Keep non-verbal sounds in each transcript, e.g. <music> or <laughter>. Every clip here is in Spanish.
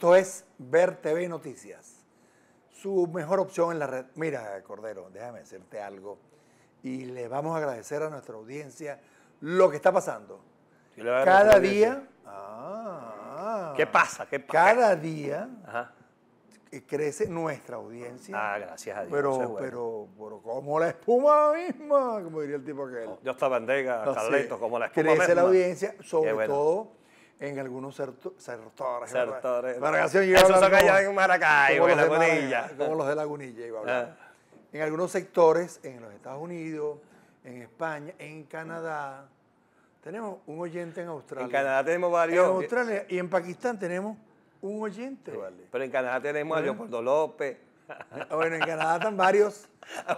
Esto es Ver TV Noticias, su mejor opción en la red. Mira, Cordero, déjame decirte algo y le vamos a agradecer a nuestra audiencia lo que está pasando. cada día... Ah. ¿Qué pasa? ¿Qué Cada día crece nuestra audiencia. Ah, gracias a Dios. Pero, pero, pero, como la espuma misma, como diría el tipo aquel. Yo esta bandega, lento, como la espuma Crece la audiencia, sobre todo en algunos sectores como los de Lagunilla iba ah. En algunos sectores, en los Estados Unidos, en España, en Canadá. Tenemos un oyente en Australia. En Canadá tenemos varios. En Australia y en Pakistán tenemos un oyente, Pero en Canadá tenemos a Leopoldo López. Ah, bueno, en Canadá están varios.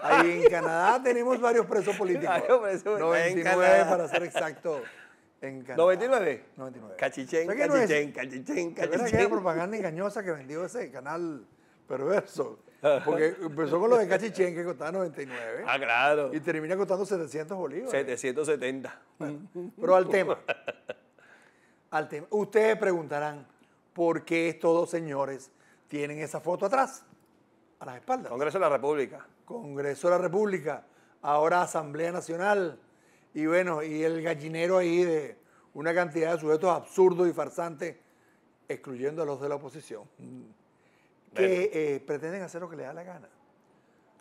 Ahí en Canadá tenemos varios presos <laughs> políticos. Varios presos 99 para ser exacto. 99. 99. Cachichén, Cachichen, cachichén, Era propaganda engañosa que vendió ese canal perverso. <laughs> Porque empezó con lo de cachichén que costaba 99. Ah, claro. Y termina costando 700 bolívares. 770. pero al tema. Al tema. Ustedes preguntarán por qué estos dos señores tienen esa foto atrás, a las espaldas. Congreso de la República. Congreso de la República. Ahora Asamblea Nacional y bueno, y el gallinero ahí de una cantidad de sujetos absurdos y farsantes, excluyendo a los de la oposición, que eh, pretenden hacer lo que les da la gana.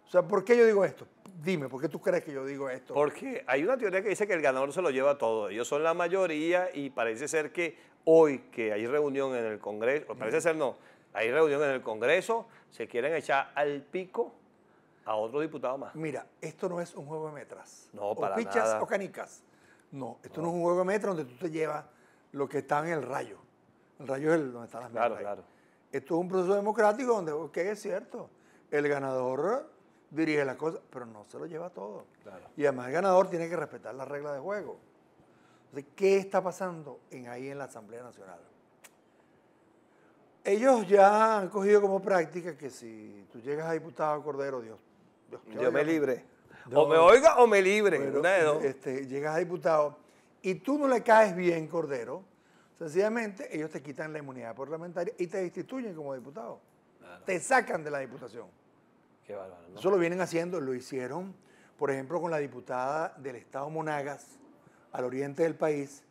O sea, ¿por qué yo digo esto? Dime, ¿por qué tú crees que yo digo esto? Porque hay una teoría que dice que el ganador se lo lleva todo. Ellos son la mayoría y parece ser que hoy que hay reunión en el Congreso, parece ser no, hay reunión en el Congreso, se quieren echar al pico a otro diputado más. Mira, esto no es un juego de metras. No, para o pichas o canicas. No, esto no. es un juego de metras donde tú te llevas lo que está en el rayo. El rayo es donde están las Claro, claro. Esto es un proceso democrático donde, ok, es cierto, el ganador dirige las cosas, pero no se lo lleva todo. Y además el ganador tiene que respetar las reglas de juego. Entonces, ¿qué está pasando ahí en la Asamblea Nacional? Ellos ya han cogido como práctica que si tú llegas a diputado Cordero, Dios yo me libre. o me oiga o me libre. Este, llegas a diputado y tú no le caes bien, Cordero, sencillamente ellos te quitan la inmunidad parlamentaria y te destituyen como diputado. Te sacan de la diputación. Qué bárbaro. Eso lo vienen haciendo, lo hicieron, por ejemplo, con la diputada del Estado Monagas, al oriente del país,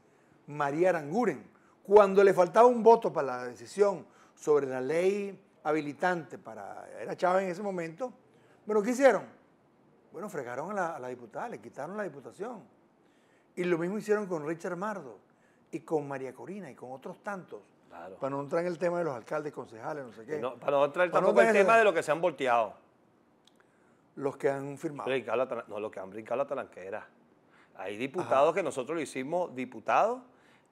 María Aranguren. Cuando le faltaba un voto para la decisión sobre la ley habilitante para. Era Chávez en ese momento, bueno, ¿qué hicieron? Bueno, fregaron a la, diputada, le quitaron la diputación. Y lo mismo hicieron con Richard Mardo y con María Corina y con otros tantos. Para no entrar en el tema de los alcaldes, concejales, no sé qué. para no entrar tampoco el tema de los que se han volteado. Los que han firmado. no, los que han brincado la talanquera. Hay diputados que nosotros lo hicimos diputados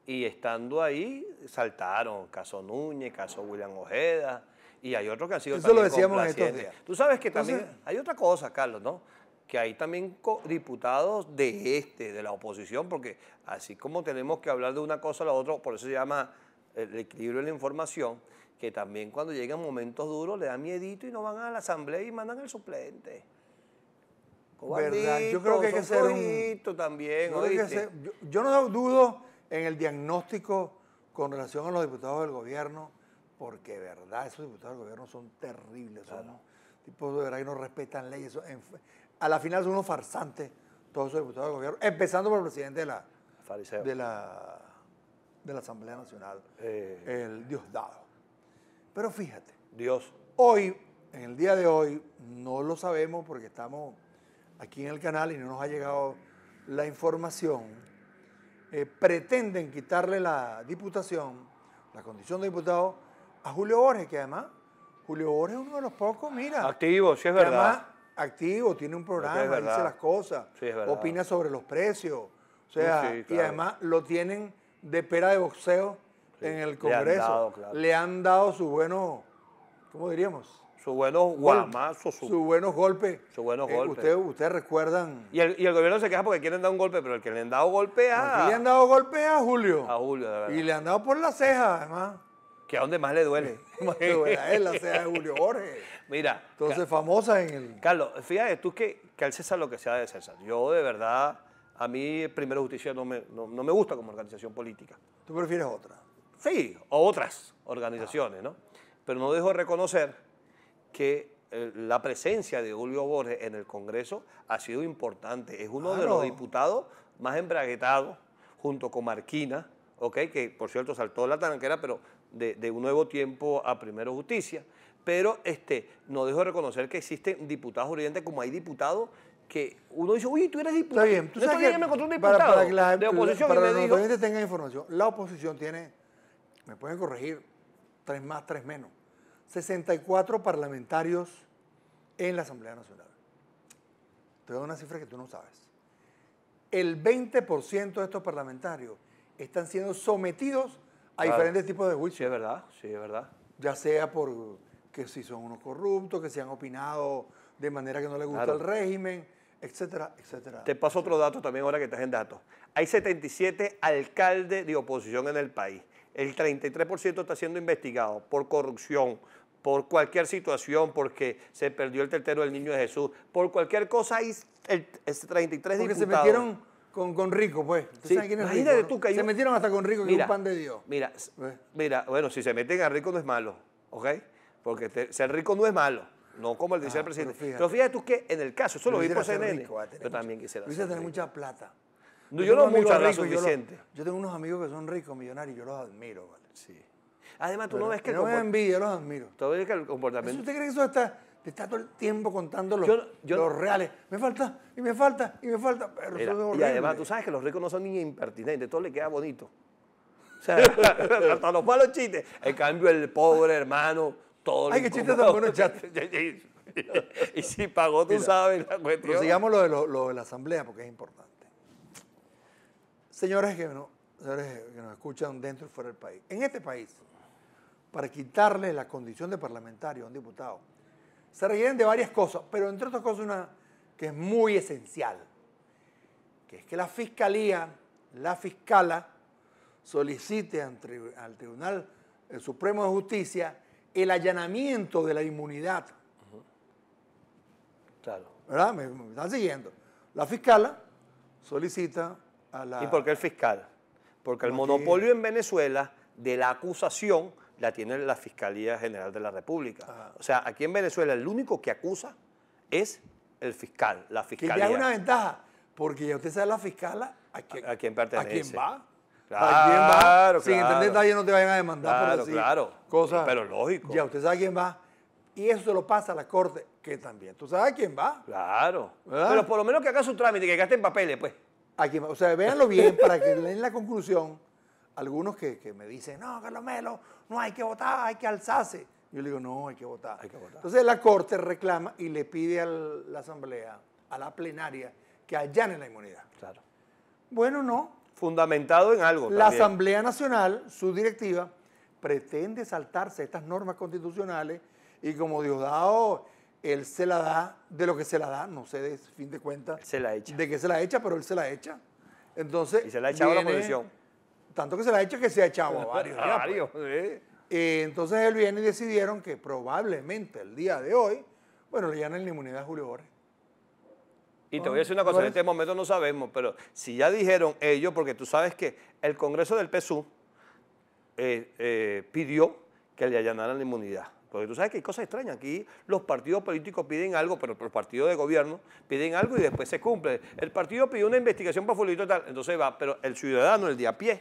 y estando ahí saltaron. Caso Núñez, caso William Ojeda, y hay otros que han sido también lo Tú sabes que también hay otra cosa, Carlos, ¿no? Que hay también diputados de este, de la oposición, porque así como tenemos que hablar de una cosa a la otra, por eso se llama eh, el equilibrio de la información, que también cuando llegan momentos duros le da miedito y no van a la asamblea y mandan el suplente. ¿Verdad? Yo creo que hay que ser también, yo, yo no dudo en el diagnóstico con relación a los diputados del gobierno porque verdad esos diputados del gobierno son terribles, son tipos de verdad que no respetan leyes. a la final son unos farsantes todos esos diputados del gobierno, empezando por el presidente de la, de la, de la Asamblea Nacional, eh. el Diosdado. Pero fíjate, Dios. Hoy, en el día de hoy, no lo sabemos porque estamos aquí en el canal y no nos ha llegado la información. Eh, pretenden quitarle la diputación, la condición de diputado, a Julio Borges, que además, Julio Borges es uno de los pocos, mira. Activo, sí es verdad. Además, activo, tiene un programa, dice las cosas, opina sobre los precios. O sea, y además lo tienen de pera de boxeo en el Congreso. Le han dado, su bueno, ¿cómo diríamos? Su buenos guamazos, sus su buenos golpes. Sus buenos eh, golpes. Ustedes usted recuerdan. Y el, gobierno se queja porque quieren dar un golpe, pero el que le han dado golpe a. le han dado golpe a Julio. A Julio, de verdad. Y le han dado por la ceja, además que a donde más le duele. <laughs> más duele a él, o sea, Julio Borges. Mira. Entonces, famosa en el... Carlos, fíjate tú que, que al César lo que sea de César. Yo, de verdad, a mí Primero Justicia no me, no, me gusta como organización política. ¿Tú prefieres otra? Sí, o otras organizaciones, ¿no? Pero no dejo de reconocer que eh, la presencia de Julio Borges en el Congreso ha sido importante. Es uno de los diputados más embraguetados, junto con Marquina, ¿ok? que por cierto saltó la tanquera, pero de, un nuevo tiempo a Primero Justicia, pero este, no dejo de reconocer que existen diputados orientes como hay diputados que uno dice, uy, tú eres diputado. Está bien, tú me un diputado de oposición para que los información, la oposición tiene, me pueden corregir, tres más, tres menos, 64 parlamentarios en la Asamblea Nacional. Te doy una cifra que tú no sabes. El 20% de estos parlamentarios están siendo sometidos hay diferentes tipos de juicios. Sí, es verdad, sí, es verdad. Ya sea por que si son unos corruptos, que se han opinado de manera que no le gusta el régimen, etcétera, etcétera. Te paso otro dato también ahora que estás en datos. Hay 77 alcaldes de oposición en el país. El 33% está siendo investigado por corrupción, por cualquier situación, porque se perdió el tercero del niño de Jesús, por cualquier cosa hay el, 33 porque diputados. se metieron con, con Rico, pues. ¿Tú quién es Imagínate tú que Se metieron hasta con Rico, que es un pan de Dios. Mira, eh. mira, bueno, si se meten a Rico no es malo, ¿ok? Porque ser rico no es malo, no como el dice el ah, presidente. Pero fíjate, tú que en el caso, eso lo vi por CNN, yo también quisiera ser tener mucha plata. No, yo, no mucho, rico, suficiente. Yo, tengo unos amigos que son ricos, millonarios, yo los admiro, ¿vale? Sí. Además, tú no ves que... No me envidia, yo los admiro. Tú ves que el comportamiento... ¿Usted cree que eso está está todo el tiempo contando los, reales. Me falta, y me falta, y me falta. y además, tú sabes que los ricos no son ni impertinentes, todo le queda bonito. O sea, <laughs> hasta los malos chistes. En cambio, el pobre hermano, todo Ay, qué chiste tan los chistes. y si pagó, tú sabes la cuestión. sigamos lo de, lo, de la asamblea, porque es importante. Señores señores que nos escuchan dentro y fuera del país. En este país, para quitarle la condición de parlamentario a un diputado, se requieren de varias cosas, pero entre otras cosas una que es muy esencial, que es que la fiscalía, la fiscala, solicite al Tribunal eh, Supremo de Justicia el allanamiento de la inmunidad. Claro. ¿Verdad? Me, me, están siguiendo. La fiscala solicita a la... ¿Y por qué el fiscal? Porque el monopolio en Venezuela de la acusación la tiene la Fiscalía General de la República. O sea, aquí en Venezuela el único que acusa es el fiscal, la fiscalía. Que ya es una ventaja, porque ya usted sabe la fiscala a quién, a, quién pertenece. A quién va. Claro, ¿A quién va? Claro, Sin entender no te vayan a demandar por claro. cosas. Pero lógico. Ya usted sabe a quién va. Y eso se lo pasa a la corte, que también. ¿Tú sabes a quién va? Claro. Pero por lo menos que haga su trámite, que gaste en papeles, pues. va? o sea, véanlo bien para que leen la conclusión algunos que, me dicen, no, Carlos Melo, no hay que votar, hay que alzarse. Yo le digo, no, hay que votar. Entonces la Corte reclama y le pide a la Asamblea, a la plenaria, que allane la inmunidad. Claro. Bueno, no. Fundamentado en algo. La Asamblea Nacional, su directiva, pretende saltarse estas normas constitucionales y como Diosdado, él se la da de lo que se la da, no sé de fin de cuentas. Se la echa. De que se la echa, pero él se la echa. Entonces. Y se la ha echado la posición tanto que se la ha hecho que se ha echado a varios. <laughs> Varios, pues. eh, entonces él viene y decidieron que probablemente el día de hoy, bueno, le llenan la inmunidad a Julio Borges. Y te voy a decir una cosa, en este momento no sabemos, pero si ya dijeron ellos, porque tú sabes que el Congreso del PSU eh, eh, pidió que le allanaran la inmunidad. Porque tú sabes que hay cosas extrañas. Aquí los partidos políticos piden algo, pero los partidos de gobierno piden algo y después se cumple. El partido pidió una investigación para fulito y tal, entonces va, pero el ciudadano, el de a pie,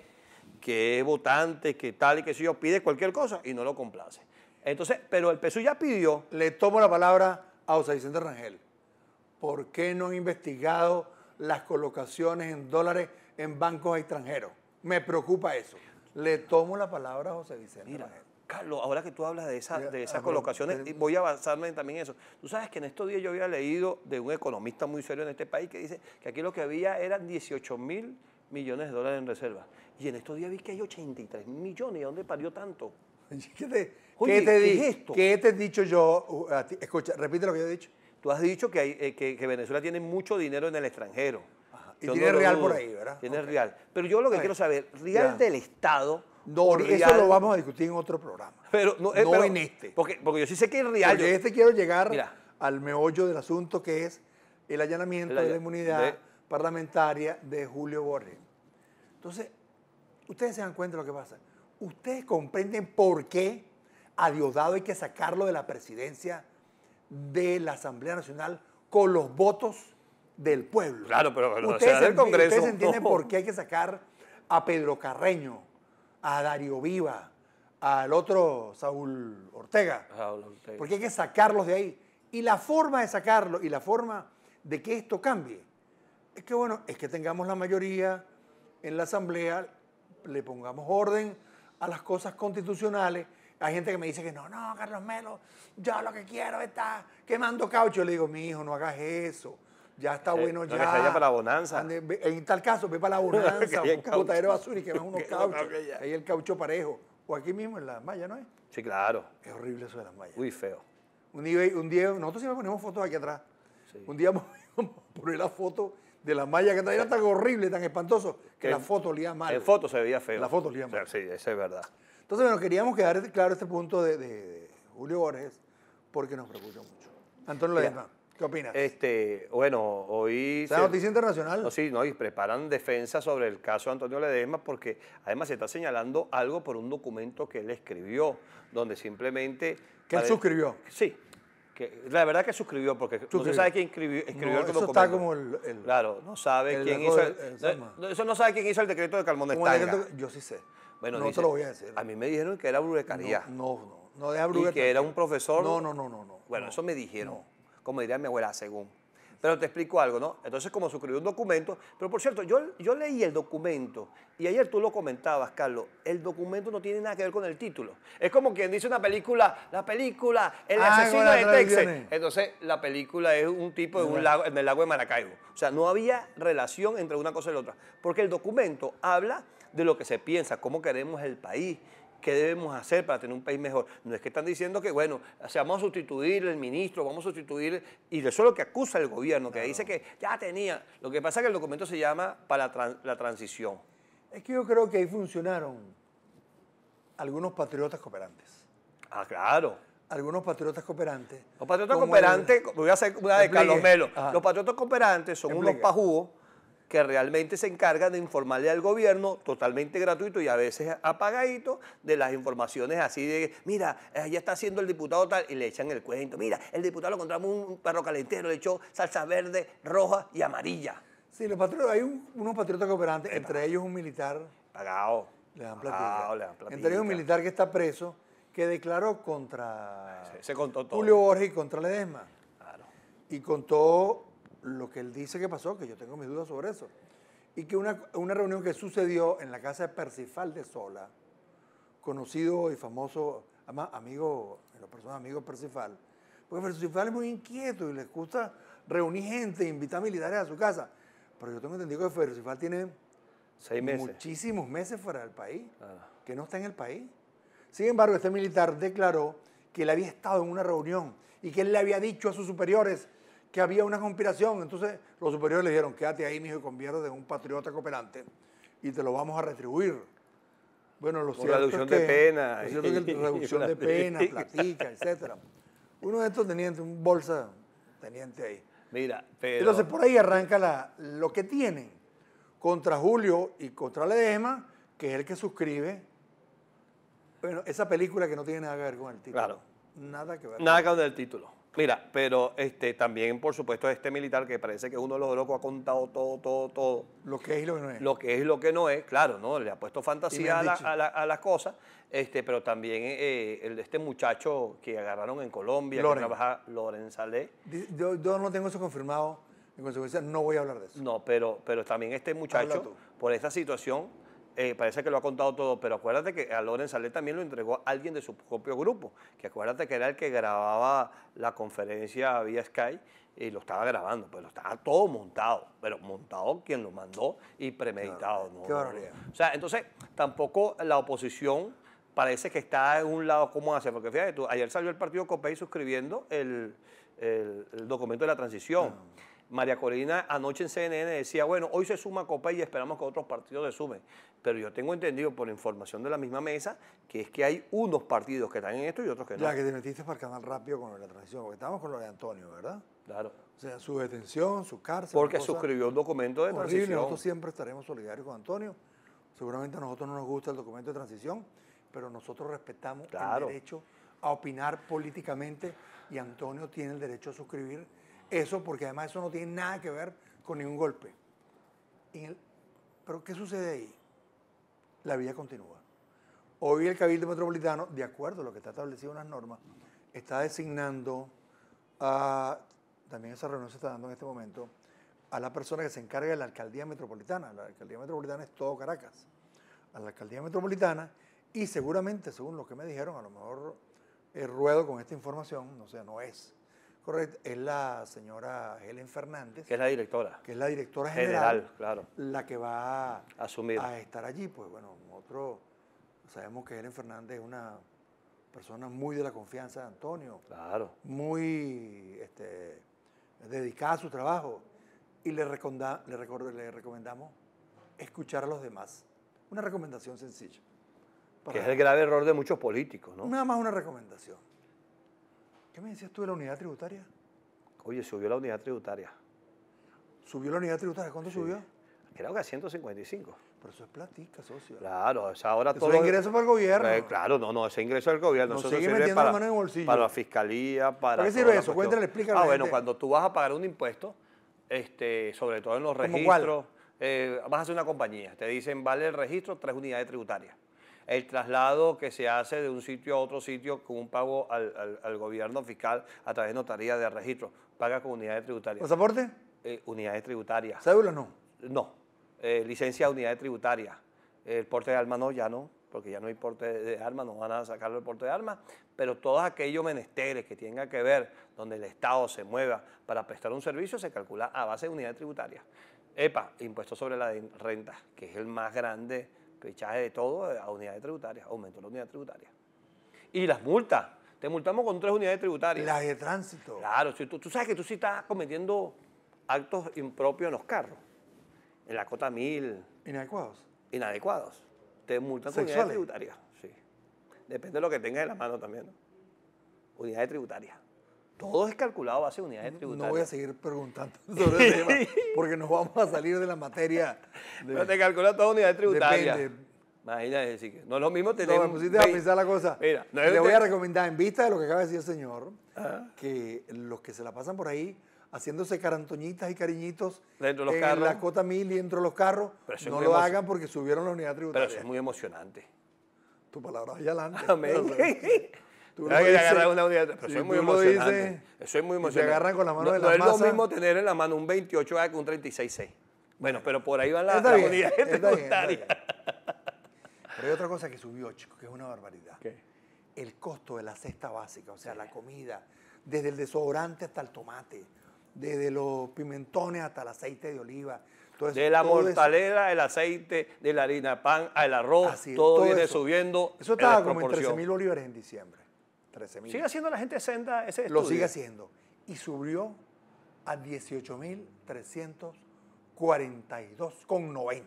que es votante, que tal y que si yo, pide cualquier cosa y no lo complace. Entonces, pero el PSU ya pidió. Le tomo la palabra a José Vicente Rangel. ¿Por qué no han investigado las colocaciones en dólares en bancos extranjeros? Me preocupa eso. Le tomo la palabra a José Vicente Mira, Carlos, ahora que tú hablas de, de esas colocaciones, eh, voy a avanzarme también en eso. Tú sabes que en estos días yo había leído de un economista muy serio en este país que dice que aquí lo que había eran 18 mil millones de dólares en reserva. Y en estos días vi que hay 83 millones. ¿Y dónde parió tanto? <laughs> ¿Qué te, dije ¿qué te, esto? ¿Qué te he dicho yo? Uh, Escucha, repite lo que yo he dicho. Tú has dicho que, hay, eh, Venezuela tiene mucho dinero en el extranjero. Y tiene real por ahí, ¿verdad? Tiene real. Pero yo lo que quiero saber, real del Estado. No, eso lo vamos a discutir en otro programa. Pero no, eh, en este. Porque, porque yo sí sé que es real. Yo, este quiero llegar al meollo del asunto que es el allanamiento de la inmunidad parlamentaria de Julio Borges. Entonces, ustedes se dan cuenta de lo que pasa. Ustedes comprenden por qué a Diosdado hay que sacarlo de la presidencia de la Asamblea Nacional con los votos del pueblo. Claro, pero, ustedes, entienden por <laughs> qué hay que sacar a Pedro Carreño, a Darío Viva, al otro Saúl Ortega. Saúl Ortega. Porque hay que sacarlos de ahí. Y la forma de sacarlo y la forma de que esto cambie es que bueno, es que tengamos la mayoría en la asamblea, le pongamos orden a las cosas constitucionales. Hay gente que me dice que no, no, Carlos Melo, yo lo que quiero está quemando caucho. le digo, mi hijo, no hagas eso. Ya está eh, bueno, ya. para la bonanza. en tal caso, ve para la <laughs> bonanza, botadero azul y quemas unos <laughs> cauchos. Ahí el caucho parejo. O aquí mismo en las mallas, ¿no es? Sí, claro. Es horrible eso de las mallas. Uy, feo. Un día, un día nosotros siempre ponemos fotos aquí atrás. Un día <laughs> por la foto de la malla que era tan horrible, tan espantoso, que la foto olía mal. En foto se veía feo. La foto olía mal. sí, eso es verdad. Entonces, bueno, queríamos quedar claro este punto de, Julio Borges porque nos preocupa mucho. Antonio Ledesma, ¿qué opinas? Este, bueno, hoy... ¿La noticia internacional? sí, no, y preparan defensa sobre el caso de Antonio Ledesma porque además se está señalando algo por un documento que él escribió, donde simplemente... ¿Que él suscribió? Sí, la verdad que suscribió, porque suscribió. no sabe quién escribió, escribió el documento. está como el, Claro, no sabe quién hizo. El, eso no sabe quién hizo el decreto de Calmón de Yo sí sé. Bueno, dice, a mí me dijeron que era brujería. No, no, no, no de Y que era un profesor. No, no, no, no. no bueno, eso me dijeron. Como diría mi abuela, según. Pero te explico algo, ¿no? Entonces, como suscribió un documento, pero por cierto, yo, yo leí el documento y ayer tú lo comentabas, Carlos, el documento no tiene nada que ver con el título. Es como quien dice una película, la película, el ah, asesino de Texas. Eh. Entonces, la película es un tipo de un lago, en el lago de Maracaibo. O sea, no había relación entre una cosa y la otra, porque el documento habla de lo que se piensa, cómo queremos el país, qué debemos hacer para tener un país mejor. No es que están diciendo que, bueno, o vamos a sustituir el ministro, vamos a sustituir, y eso es lo que acusa el gobierno, que dice que ya tenía. Lo que pasa es que el documento se llama para la transición. Es que yo creo que ahí funcionaron algunos patriotas cooperantes. Ah, claro algunos patriotas cooperantes. Los patriotas cooperantes, voy a hacer una de Carlos Melo. Los patriotas cooperantes son unos pajúos que realmente se encargan de informarle al gobierno totalmente gratuito y a veces apagadito de las informaciones así de, mira, ya está haciendo el diputado tal, y le echan el cuento, mira, el diputado lo encontramos un perro calentero, le echó salsa verde, roja y amarilla. Sí, los hay unos patriotas cooperantes, entre ellos un militar. Pagado. Le dan plata Entre ellos un militar que está preso, que declaró contra se, contó todo. Julio Borges y contra Ledesma. Claro. Y contó lo que él dice que pasó, que yo tengo mis dudas sobre eso, y que una, una reunión que sucedió en la casa de Percifal de Sola, conocido y famoso, además amigo, la persona personal amigo Percifal, porque Percifal es muy inquieto y le gusta reunir gente, invitar militares a su casa, pero yo tengo entendido que Percifal tiene Seis meses. muchísimos meses fuera del país, ah. que no está en el país. Sin embargo, este militar declaró que él había estado en una reunión y que él le había dicho a sus superiores, que había una conspiración. Entonces los superiores le dijeron, quédate ahí, mijo, y conviértete en un patriota cooperante y te lo vamos a retribuir. Bueno, los cierto reducción de pena. reducción de <laughs> pena, platica, etc. Uno de estos tenientes, un bolsa teniente ahí. Mira, pero... Entonces por ahí arranca la, lo que tienen contra Julio y contra Ledema, que es el que suscribe bueno, esa película que no tiene nada que ver con el título. Claro. Nada que ver. Nada que ver con el título. Mira, pero este, también, por supuesto, este militar que parece que uno de los locos ha contado todo, todo, todo. Lo que es y lo que no es. Lo que es y lo que no es, claro, ¿no? Le ha puesto fantasía a, las cosas, este, pero también eh, el, este muchacho que agarraron en Colombia, que trabaja, Loren Salé. Yo, yo, no tengo eso confirmado, en consecuencia no voy a hablar de eso. No, pero, pero también este muchacho, por esta situación eh, parece que lo ha contado todo, pero acuérdate que a Loren Salé también lo entregó alguien de su propio grupo, que acuérdate que era el que grababa la conferencia vía Sky y lo estaba grabando, pero pues estaba todo montado, pero montado quien lo mandó y premeditado. O sea, entonces tampoco la oposición parece que está en un lado como hace, porque fíjate tú, ayer salió el partido COPEI suscribiendo el documento de la transición. María Corina anoche en CNN decía, bueno, hoy se suma Copa y esperamos que otros partidos se sumen. Pero yo tengo entendido por información de la misma mesa que es que hay unos partidos que están en esto y otros que no. Ya que te metiste para el canal rápido con la transición, porque estábamos con lo de Antonio, ¿verdad? Claro. O sea, su detención, su cárcel. Porque suscribió un documento de transición. Nosotros siempre estaremos solidarios con Antonio. Seguramente a nosotros no nos gusta el documento de transición, pero nosotros respetamos el derecho a opinar políticamente y Antonio tiene el derecho a suscribir eso porque además eso no tiene nada que ver con ningún golpe. Pero ¿qué sucede ahí? La vía continúa. Hoy el Cabildo Metropolitano, de acuerdo a lo que está establecido en las normas, está designando a, también esa reunión se está dando en este momento, a la persona que se encarga de la alcaldía metropolitana. La alcaldía metropolitana es todo Caracas. A la alcaldía metropolitana y seguramente, según lo que me dijeron, a lo mejor eh, ruedo con esta información, no sé, no es Correcto, es la señora Helen Fernández. Que es la directora. Que es la directora general. general claro. La que va a, Asumir. a estar allí. Pues bueno, nosotros sabemos que Helen Fernández es una persona muy de la confianza de Antonio. Claro. Muy este, dedicada a su trabajo. Y le, le, le, recomendamos escuchar a los demás. Una recomendación sencilla. Que es el grave error de muchos políticos, ¿no? Nada más una recomendación. ¿Qué me decías tú de la unidad tributaria? Oye, subió la unidad tributaria. ¿Subió la unidad tributaria? ¿Cuánto subió? Creo que a 155. Pero eso es platica, socio. Claro, esa ahora todo. es ingreso para el gobierno. Eh, claro, no, no, ese ingreso del gobierno. No eso sigue sirve la mano en el bolsillo. Para la fiscalía, para. qué sirve eso? Cuéntale, explícale. Ah, bueno, cuando tú vas a pagar un impuesto, este, sobre todo en los registros, eh, vas a hacer una compañía. Te dicen, vale el registro, tres unidades tributarias el traslado que se hace de un sitio a otro sitio con un pago al, gobierno fiscal a través de notaría de registro. Paga con unidades tributarias. ¿Pasaporte? Eh, unidades tributarias. no? No. Eh, licencia de unidades tributarias. El porte de armas no, ya no, porque ya no hay porte de armas, no van a sacarlo el porte de armas, pero todos aquellos menesteres que tenga que ver donde el Estado se mueva para prestar un servicio se calcula a base de unidades tributarias. EPA, impuesto sobre la renta, que es el más grande Fichaje de todo a unidades tributarias, aumentó la unidad tributaria. Y las multas, te multamos con tres unidades tributarias. Y Las de tránsito. Claro, tú, sabes que tú sí estás cometiendo actos impropios en los carros, en la cota 1000. Inadecuados. Inadecuados. Te multan con unidades tributarias. Sí. Depende de lo que tengas en la mano también. ¿no? Unidades tributarias. Todo es calculado a base de unidades tributarias. No voy a seguir preguntando <laughs> sobre el tema porque nos vamos a salir de la materia. <laughs> De, Pero te calcula todas unidad tributaria. Imagínate, decir que no es lo mismo tener. No, me pusiste a pensar la cosa. Mira, le voy a recomendar, en vista de lo que acaba de decir el señor, ah. que los que se la pasan por ahí haciéndose carantoñitas y cariñitos dentro de los en la cota mil y dentro de los carros, no lo hagan porque subieron la unidad tributaria. Pero eso es muy emocionante. Tu palabra allá adelante. Amén. <laughs> Tú lo que agarrar una unidad. Pero soy muy emocionante. eso es muy emocionante. agarran con la mano de la masa. No es lo mismo tener en la mano un 28A que un 36C. Bueno, pero por ahí van las la unidades Pero hay otra cosa que subió, chicos, que es una barbaridad. ¿Qué? El costo de la cesta básica, o sea, la comida, desde el desodorante hasta el tomate, desde los pimentones hasta el aceite de oliva. de la mortalera, el aceite, de la harina pan, al arroz, todo, viene subiendo. Eso estaba como en 13 mil bolívares en diciembre. Sigue haciendo la gente Senda ese estudio. Lo sigue haciendo. Y subió a 18.342,90.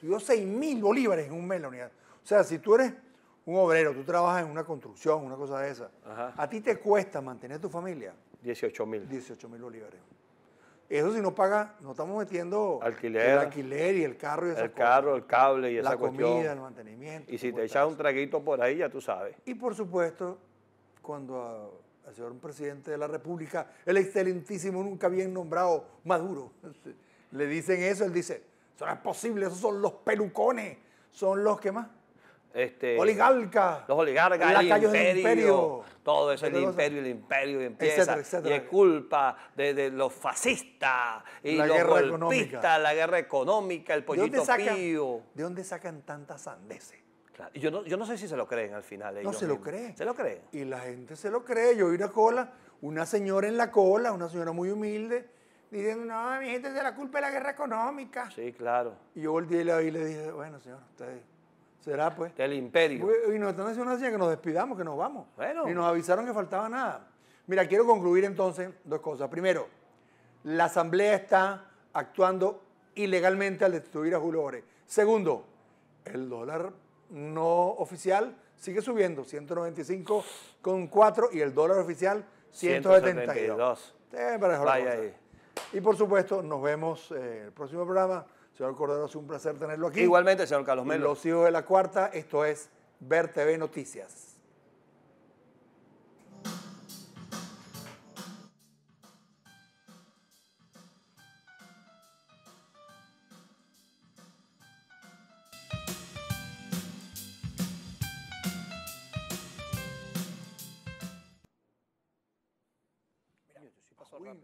Subió 6.000 mil bolívares en un mes la unidad. O sea, si tú eres un obrero, tú trabajas en una construcción, una cosa de esa, a ti te cuesta mantener tu familia. 18 mil. 18 mil bolívares. Eso si no paga, no estamos metiendo alquiler, el alquiler y el carro y esas El carro, el cable y esa cuestión. La comida, el mantenimiento. Y si te echas un traguito por ahí, ya tú sabes. Y por supuesto, cuando al señor presidente de la República, el excelentísimo, nunca bien nombrado Maduro, <laughs> le dicen eso, él dice, eso no es posible, esos son los pelucones, son los que más. Este, oligarcas, los oligarcas, el, imperio, todo eso, el imperio, el imperio empieza, y es culpa de, los fascistas y la los económica. la guerra económica, el pollito ¿De ¿De dónde sacan tantas sandeces? Yo, no, sé si se lo creen al final. no, se lo creen. Se lo creen. Y la gente se lo cree. Yo vi una cola, una señora en la cola, una señora muy humilde, diciendo, no, mi gente, es de la culpa de la guerra económica. Sí, claro. Y yo volteé y le dije, bueno, señor, usted... Será pues. Del imperio. Y nos están diciendo que nos despidamos, que nos vamos. Bueno. Y nos avisaron que faltaba nada. Mira, quiero concluir entonces dos cosas. Primero, la Asamblea está actuando ilegalmente al destruir a Julio Ore. Segundo, el dólar no oficial sigue subiendo, 195,4 y el dólar oficial 172. Eh, y por supuesto, nos vemos eh, en el próximo programa. Señor Cordero, es un placer tenerlo aquí. Igualmente, señor Carlos Melo. Los hijos de la cuarta, esto es Ver TV Noticias.